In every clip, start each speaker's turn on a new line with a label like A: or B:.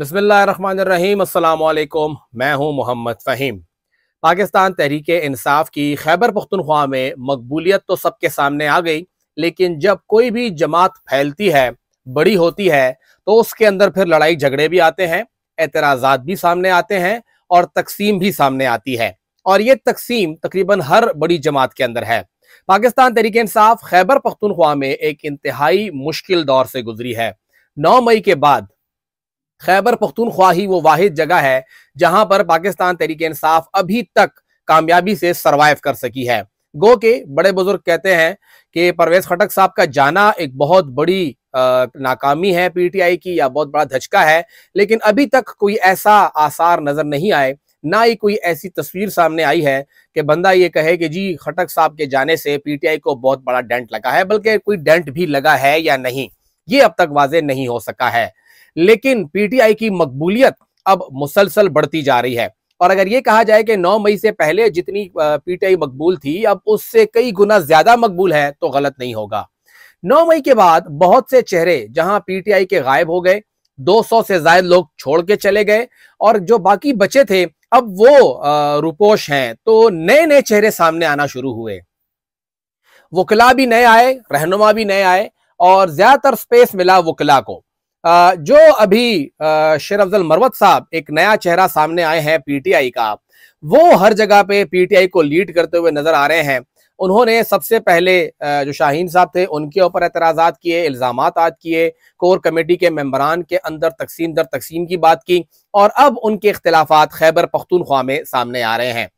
A: बसमीम् मैं हूं मोहम्मद फ़हीम पाकिस्तान तहरीक इंसाफ की खैबर पख्तनख्वा में मकबूलियत तो सबके सामने आ गई लेकिन जब कोई भी जमात फैलती है बड़ी होती है तो उसके अंदर फिर लड़ाई झगड़े भी आते हैं एतराज़ा भी सामने आते हैं और तकसीम भी सामने आती है और ये तकसीम तकरीबन हर बड़ी जमात के अंदर है पाकिस्तान तहरीक इंसाफ खैबर पख्तनख्वा में एक इंतहाई मुश्किल दौर से गुजरी है नौ मई के बाद खैबर पख्तूनख्वा ही वो वाहिद जगह है जहां पर पाकिस्तान तहरीक इंसाफ अभी तक कामयाबी से सरवाइव कर सकी है गो के बड़े बुजुर्ग कहते हैं कि परवेज खटक साहब का जाना एक बहुत बड़ी आ, नाकामी है पीटीआई की या बहुत बड़ा धचका है लेकिन अभी तक कोई ऐसा आसार नजर नहीं आए ना ही कोई ऐसी तस्वीर सामने आई है कि बंदा ये कहे कि जी खटक साहब के जाने से पीटीआई को बहुत बड़ा डेंट लगा है बल्कि कोई डेंट भी लगा है या नहीं ये अब तक वाजे नहीं हो सका है लेकिन पीटीआई की मकबूलियत अब मुसलसल बढ़ती जा रही है और अगर ये कहा जाए कि 9 मई से पहले जितनी पीटीआई मकबूल थी अब उससे कई गुना ज्यादा मकबूल है तो गलत नहीं होगा 9 मई के बाद बहुत से चेहरे जहां पीटीआई के गायब हो गए 200 से ज्यादा लोग छोड़ के चले गए और जो बाकी बचे थे अब वो रुपोश हैं तो नए नए चेहरे सामने आना शुरू हुए वकला भी नए आए रहनुमा भी नए आए और ज्यादातर स्पेस मिला वकला को जो अभी शेर अफजल मरवत साहब एक नया चेहरा सामने आए हैं पीटीआई का वो हर जगह पे पीटीआई को लीड करते हुए नजर आ रहे हैं उन्होंने सबसे पहले जो शाहीन साहब थे उनके ऊपर एतराज़ात किए इल्ज़ाम आद किए कोर कमेटी के मेम्बरान के अंदर तकसीम दर तकसीम की बात की और अब उनके अख्तिलाफ़ खैबर पख्तूनख्वा में सामने आ रहे हैं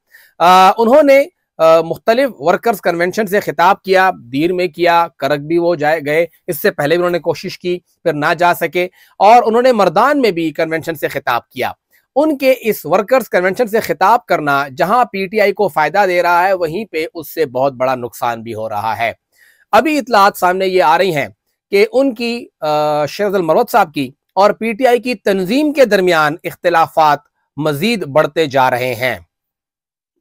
A: आ, उन्होंने मुख्तलिफ वर्कर्स कन्वेंशन से खिताब किया दीर में किया करक भी वो जाए गए इससे पहले भी उन्होंने कोशिश की फिर ना जा सके और उन्होंने मर्दान में भी कन्वेंशन से खिताब किया उनके इस वर्कर्स कन्वेंशन से खिताब करना जहां पीटीआई को फायदा दे रहा है वहीं पे उससे बहुत बड़ा नुकसान भी हो रहा है अभी इतलात सामने ये आ रही हैं कि उनकी शेरजल मरवत साहब की और पीटीआई की तंजीम के दरमियान इख्तलाफात मजीद बढ़ते जा रहे हैं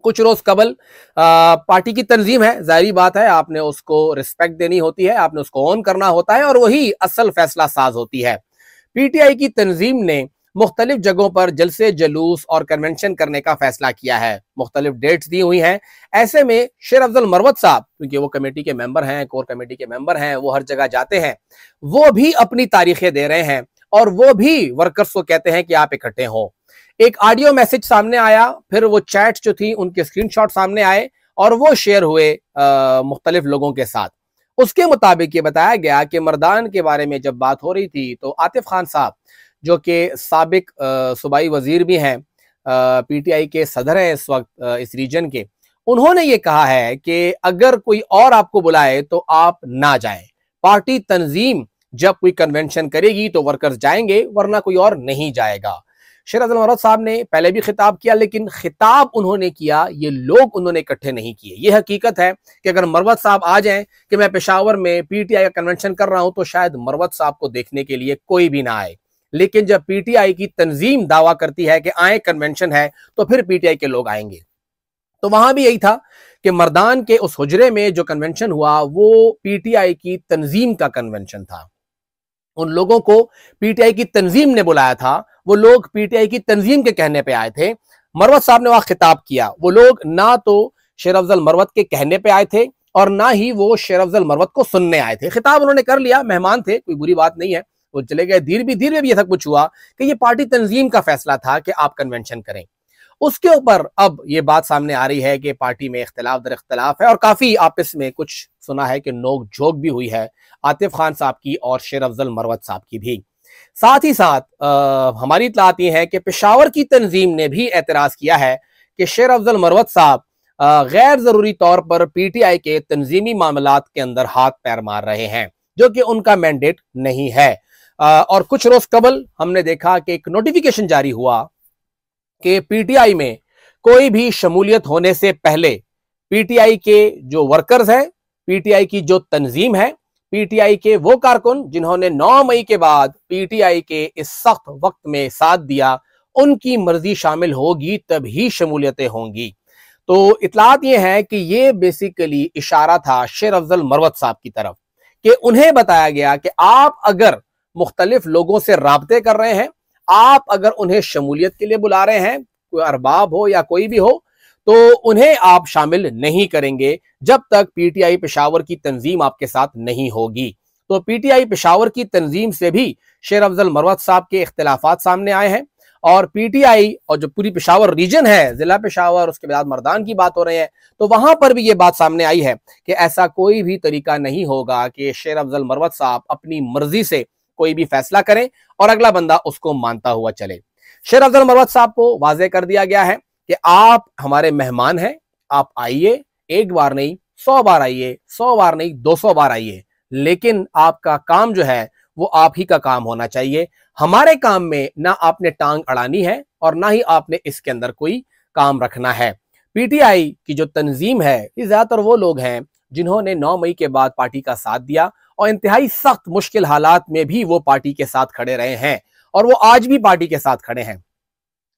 A: कुछ रोज कबल पार्टी की तंजीम है जाहरी बात है आपने उसको रिस्पेक्ट देनी होती है आपने उसको ऑन करना होता है और वही असल फैसला साज होती है पीटीआई की तंजीम ने मुख्तलिफ जगहों पर जलसे जलूस और कन्वेंशन करने का फैसला किया है मुख्तलिफ डेट्स दी हुई हैं ऐसे में शेर अफजल मरवत साहब क्योंकि वो कमेटी के मेंबर हैं कोर कमेटी के मेंबर हैं वो हर जगह जाते हैं वो भी अपनी तारीखें दे रहे हैं और वो भी वर्कर्स को कहते हैं कि आप इकट्ठे हों एक ऑडियो मैसेज सामने आया फिर वो चैट जो थी उनके स्क्रीनशॉट सामने आए और वो शेयर हुए मुख्तलिफ लोगों के साथ उसके मुताबिक ये बताया गया कि मरदान के बारे में जब बात हो रही थी तो आतिफ खान साहब जो कि सबक सूबाई वजीर भी हैं पीटीआई के सदर हैं इस वक्त इस रीजन के उन्होंने ये कहा है कि अगर कोई और आपको बुलाए तो आप ना जाएं पार्टी तंजीम जब कोई कन्वेंशन करेगी तो वर्कर्स जाएंगे वरना कोई और नहीं जाएगा शेर अजल मरद साहब ने पहले भी खिताब किया लेकिन खिताब उन्होंने किया ये लोग उन्होंने इकट्ठे नहीं किए ये हकीकत है कि अगर मरवत साहब आ जाएं कि मैं पेशावर में पीटीआई का कन्वेंशन कर रहा हूं तो शायद मरवत साहब को देखने के लिए कोई भी ना आए लेकिन जब पीटीआई की तंजीम दावा करती है कि आए कन्वेंशन है तो फिर पीटीआई के लोग आएंगे तो वहां भी यही था कि मरदान के उस हजरे में जो कन्वेंशन हुआ वो पीटीआई की तंजीम का कन्वेंशन था उन लोगों को पीटीआई की तंजीम ने बुलाया था वो लोग पीटीआई की तंजीम के कहने पे आए थे मरवत साहब ने वहां खिताब किया वो लोग ना तो शेर अफजल मरवत के कहने पे आए थे और ना ही वो शेर अफजल मरवत को सुनने आए थे खिताब उन्होंने कर लिया मेहमान थे कोई बुरी बात नहीं है वो चले गए धीरे भी धीरे भी ऐसा कुछ हुआ कि ये पार्टी तंजीम का फैसला था कि आप कन्वेंशन करें उसके ऊपर अब ये बात सामने आ रही है कि पार्टी में इख्तलाफ दर इख्तलाफ है और काफी आपस में कुछ सुना है कि नोक झोंक भी हुई है आतिफ खान साहब की और शेर अफजल मरवत साहब की भी साथ ही साथ आ, हमारी इतलात ये है कि पेशावर की तंजीम ने भी एतराज़ किया है कि शेर अफजल मरवत साहब गैर ज़रूरी तौर पर पी टी आई के तंजीमी मामला के अंदर हाथ पैर मार रहे हैं जो कि उनका मैंडेट नहीं है आ, और कुछ रोज़ कबल हमने देखा कि एक नोटिफिकेशन जारी हुआ कि पी टी आई में कोई भी शमूलियत होने से पहले पी टी आई के जो वर्कर्स हैं पी टी आई की जो तंजीम है पीटीआई के वो कारकुन जिन्होंने 9 मई के बाद पीटीआई के इस सख्त वक्त में साथ दिया उनकी मर्जी शामिल होगी तभी शमूलियतें होंगी तो इतलात ये है कि ये बेसिकली इशारा था शेर अफजल मरवत साहब की तरफ कि उन्हें बताया गया कि आप अगर मुख्तलिफ लोगों से रबते कर रहे हैं आप अगर उन्हें शमूलियत के लिए बुला रहे हैं कोई अरबाब हो या कोई भी हो तो उन्हें आप शामिल नहीं करेंगे जब तक पीटीआई पेशावर की तंजीम आपके साथ नहीं होगी तो पीटीआई पेशावर की तंजीम से भी शेर अफजल मरवत साहब के अख्तिलाफ सामने आए हैं और पीटीआई और जो पूरी पेशावर रीजन है जिला पेशावर उसके बाद मरदान की बात हो रही है तो वहां पर भी ये बात सामने आई है कि ऐसा कोई भी तरीका नहीं होगा कि शेर अफजल मरवत साहब अपनी मर्जी से कोई भी फैसला करें और अगला बंदा उसको मानता हुआ चले शेर अफजल मरवत साहब को वाजे कर दिया गया है कि आप हमारे मेहमान हैं आप आइए एक बार नहीं सौ बार आइए सौ बार नहीं दो सौ बार आइए लेकिन आपका काम जो है वो आप ही का काम होना चाहिए हमारे काम में ना आपने टांग अड़ानी है और ना ही आपने इसके अंदर कोई काम रखना है पीटीआई की जो तंजीम है ये ज्यादातर वो लोग हैं जिन्होंने 9 मई के बाद पार्टी का साथ दिया और इंतहाई सख्त मुश्किल हालात में भी वो पार्टी के साथ खड़े रहे हैं और वो आज भी पार्टी के साथ खड़े हैं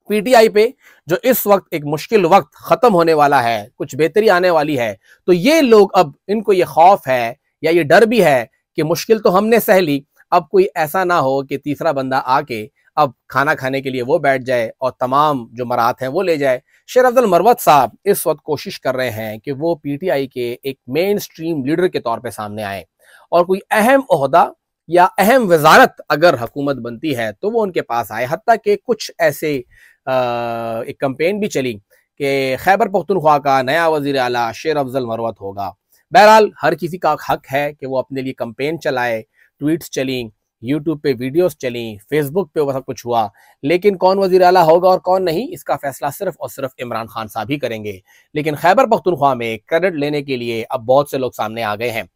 A: पीटीआई पे जो इस वक्त एक मुश्किल वक्त खत्म होने वाला है कुछ बेहतरी आने वाली है तो ये लोग अब इनको ये खौफ है या ये डर भी है कि मुश्किल तो हमने सह ली अब कोई ऐसा ना हो कि तीसरा बंदा आके अब खाना खाने के लिए वो बैठ जाए और तमाम जो मराहत हैं वो ले जाए शेर अफजल मरवत साहब इस वक्त कोशिश कर रहे हैं कि वो पीटीआई के एक मेन स्ट्रीम लीडर के तौर पे सामने आए और कोई अहम अहदा या अहम वजारत अगर हुकूमत बनती है तो वो उनके पास आए हती के कुछ ऐसे एक कंपेन भी चली कि खैबर पख्तनख्वा का नया वजीर अला शेर अफजल मरवत होगा बहरहाल हर किसी का हक है कि वो अपने लिए कंपेन चलाए ट्वीट्स चलें यूट्यूब पे वीडियोस चलें फेसबुक पे वह सब कुछ हुआ लेकिन कौन वजीर अला होगा और कौन नहीं इसका फैसला सिर्फ और सिर्फ इमरान खान साहब ही करेंगे लेकिन खैबर पख्तनख्वा में क्रेडिट लेने के लिए अब बहुत से लोग सामने आ गए हैं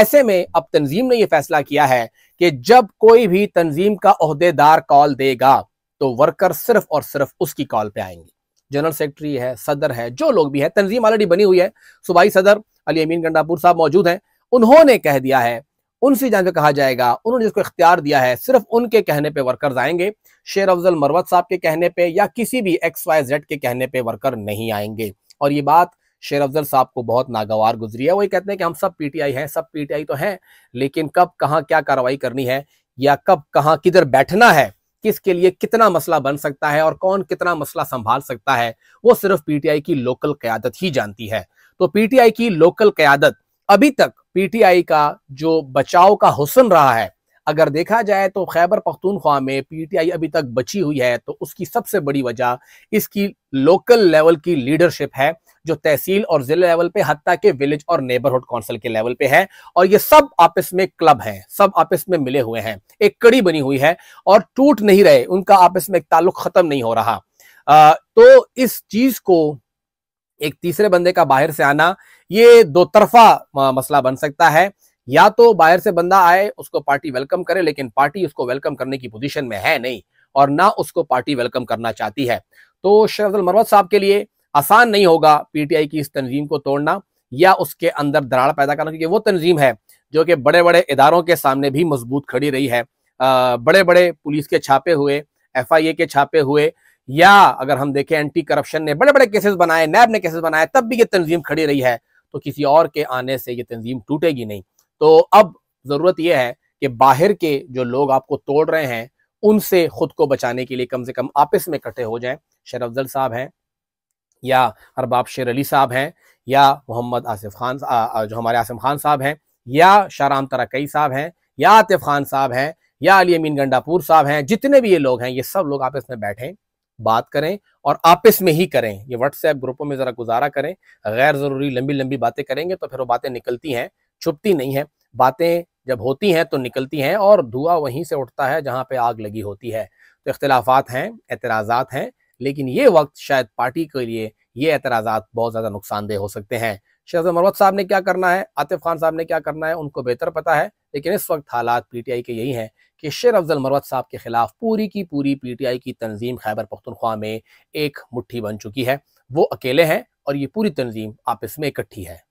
A: ऐसे में अब तंजीम ने यह फैसला किया है कि जब कोई भी तंजीम का अहदेदार कॉल देगा तो वर्कर सिर्फ और सिर्फ उसकी कॉल पे आएंगे जनरल सेक्रेटरी है सदर है जो लोग भी है तंजीम ऑलरेडी बनी हुई है सुबाई सदर अली अमीन गंडापुर साहब मौजूद हैं उन्होंने कह दिया है उनसे पर कहा जाएगा उन्होंने जिसको इख्तियार दिया है सिर्फ उनके कहने पर वर्कर्स आएंगे शेर अफजल मरवत साहब के कहने पर या किसी भी एक्स वाई जेड के कहने पर वर्कर नहीं आएंगे और ये बात शेर अफजल साहब को बहुत नागवार गुजरी है वही कहते हैं कि हम सब पीटीआई हैं सब पीटीआई तो हैं लेकिन कब कहाँ क्या कार्रवाई करनी है या कब कहाँ किधर बैठना है किसके लिए कितना मसला बन सकता है और कौन कितना मसला संभाल सकता है वो सिर्फ पीटीआई की लोकल क्यादत ही जानती है तो पीटीआई की लोकल क्यादत अभी तक पीटीआई का जो बचाव का हुसन रहा है अगर देखा जाए तो खैबर पख्तूनख्वा में पीटीआई अभी तक बची हुई है तो उसकी सबसे बड़ी वजह इसकी लोकल लेवल की लीडरशिप है जो तहसील और जिले लेवल पे हत्या के विलेज और नेबरहुड काउंसिल के लेवल पे है और ये सब आपस में क्लब है सब आपस में मिले हुए हैं एक कड़ी बनी हुई है और टूट नहीं रहे उनका आपस में एक ताल्लुक खत्म नहीं हो रहा आ, तो इस चीज को एक तीसरे बंदे का बाहर से आना ये दो तरफा मसला बन सकता है या तो बाहर से बंदा आए उसको पार्टी वेलकम करे लेकिन पार्टी उसको वेलकम करने की पोजीशन में है नहीं और ना उसको पार्टी वेलकम करना चाहती है तो शरद मरवत साहब के लिए आसान नहीं होगा पीटीआई की इस तंजीम को तोड़ना या उसके अंदर दराड़ पैदा करना क्योंकि वो तंजीम है जो कि बड़े बड़े इदारों के सामने भी मजबूत खड़ी रही है आ, बड़े बड़े पुलिस के छापे हुए एफ के छापे हुए या अगर हम देखें एंटी करप्शन ने बड़े बड़े केसेस बनाए नैब ने केसेस बनाए तब भी ये तंजीम खड़ी रही है तो किसी और के आने से ये तंजीम टूटेगी नहीं तो अब ज़रूरत यह है कि बाहर के जो लोग आपको तोड़ रहे हैं उनसे खुद को बचाने के लिए कम से कम आपस में इकट्ठे हो जाएं शेर अफजल साहब हैं या अरबाब शेर अली साहब हैं या मोहम्मद आसिफ खान जो हमारे आसिम खान साहब हैं या शाहराम तरकई साहब हैं या आतिफ खान साहब हैं या अली अमीन गंडापुर साहब हैं जितने भी ये लोग हैं ये सब लोग आपस में बैठें बात करें और आपस में ही करें ये व्हाट्सएप ग्रुपों में ज़रा गुजारा करें गैर ज़रूरी लंबी लंबी बातें करेंगे तो फिर वो बातें निकलती हैं छुपती नहीं हैं बातें जब होती हैं तो निकलती हैं और धुआं वहीं से उठता है जहाँ पे आग लगी होती है तो इख्तलाफात हैं एतराज़ात हैं लेकिन ये वक्त शायद पार्टी के लिए ये एतराजा बहुत ज़्यादा नुकसानदेह हो सकते हैं शहजाद मरवत साहब ने क्या करना है आतिफ खान साहब ने क्या करना है उनको बेहतर पता है लेकिन इस वक्त हालात पीटीआई के यही हैं कि शेर अफजल मरवत साहब के खिलाफ पूरी की पूरी पीटीआई की तंजीम खैबर पख्तनख्वा में एक मुट्ठी बन चुकी है वो अकेले हैं और ये पूरी तंजीम आपस में इकट्ठी है